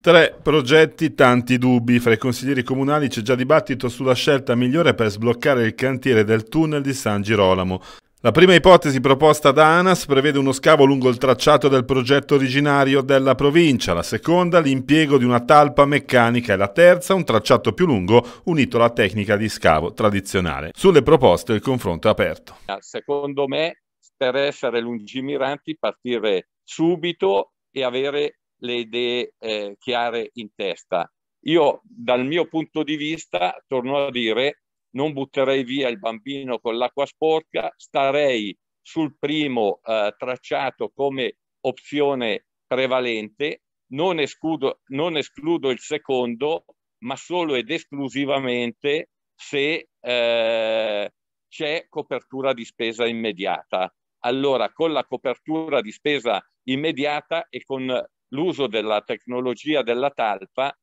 Tre progetti, tanti dubbi. Fra i consiglieri comunali c'è già dibattito sulla scelta migliore per sbloccare il cantiere del tunnel di San Girolamo. La prima ipotesi proposta da ANAS prevede uno scavo lungo il tracciato del progetto originario della provincia, la seconda l'impiego di una talpa meccanica e la terza un tracciato più lungo unito alla tecnica di scavo tradizionale. Sulle proposte il confronto è aperto. Secondo me per essere lungimiranti partire subito e avere le idee eh, chiare in testa. Io dal mio punto di vista, torno a dire, non butterei via il bambino con l'acqua sporca, starei sul primo eh, tracciato come opzione prevalente, non escludo, non escludo il secondo, ma solo ed esclusivamente se eh, c'è copertura di spesa immediata. Allora, con la copertura di spesa immediata e con l'uso della tecnologia della talpa,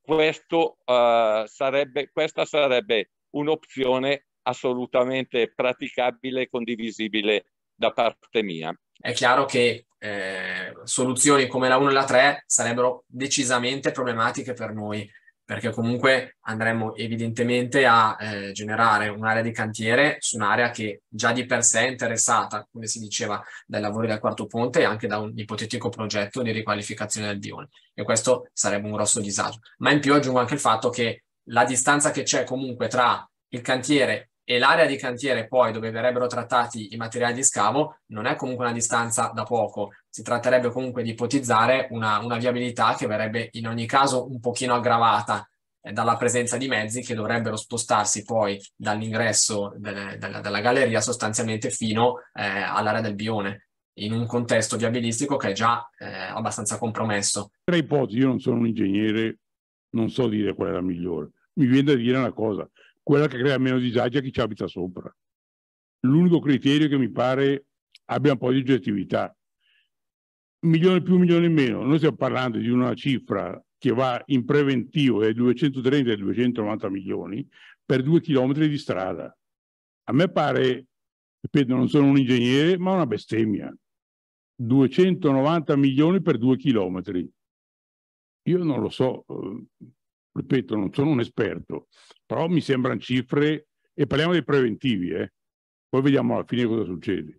questo, eh, sarebbe, questa sarebbe un'opzione assolutamente praticabile e condivisibile da parte mia. È chiaro che eh, soluzioni come la 1 e la 3 sarebbero decisamente problematiche per noi perché comunque andremo evidentemente a eh, generare un'area di cantiere su un'area che già di per sé è interessata, come si diceva, dai lavori del quarto ponte e anche da un ipotetico progetto di riqualificazione del Dione. E questo sarebbe un grosso disagio. Ma in più aggiungo anche il fatto che la distanza che c'è comunque tra il cantiere e l'area di cantiere poi dove verrebbero trattati i materiali di scavo non è comunque una distanza da poco, si tratterebbe comunque di ipotizzare una, una viabilità che verrebbe in ogni caso un pochino aggravata eh, dalla presenza di mezzi che dovrebbero spostarsi poi dall'ingresso delle, della, della, galleria sostanzialmente fino eh, all'area del bione in un contesto viabilistico che è già eh, abbastanza compromesso. Tra ipotesi, io non sono un ingegnere, non so dire qual è la migliore. Mi viene da dire una cosa, quella che crea meno disagio a chi ci abita sopra. L'unico criterio che mi pare abbia un po' di oggettività. Milione più, milione meno. Noi stiamo parlando di una cifra che va in preventivo dai 230 ai 290 milioni per due chilometri di strada. A me pare, ripeto, non sono un ingegnere, ma una bestemmia. 290 milioni per due chilometri. Io non lo so, eh, ripeto, non sono un esperto, però mi sembrano cifre, e parliamo dei preventivi, eh? poi vediamo alla fine cosa succede.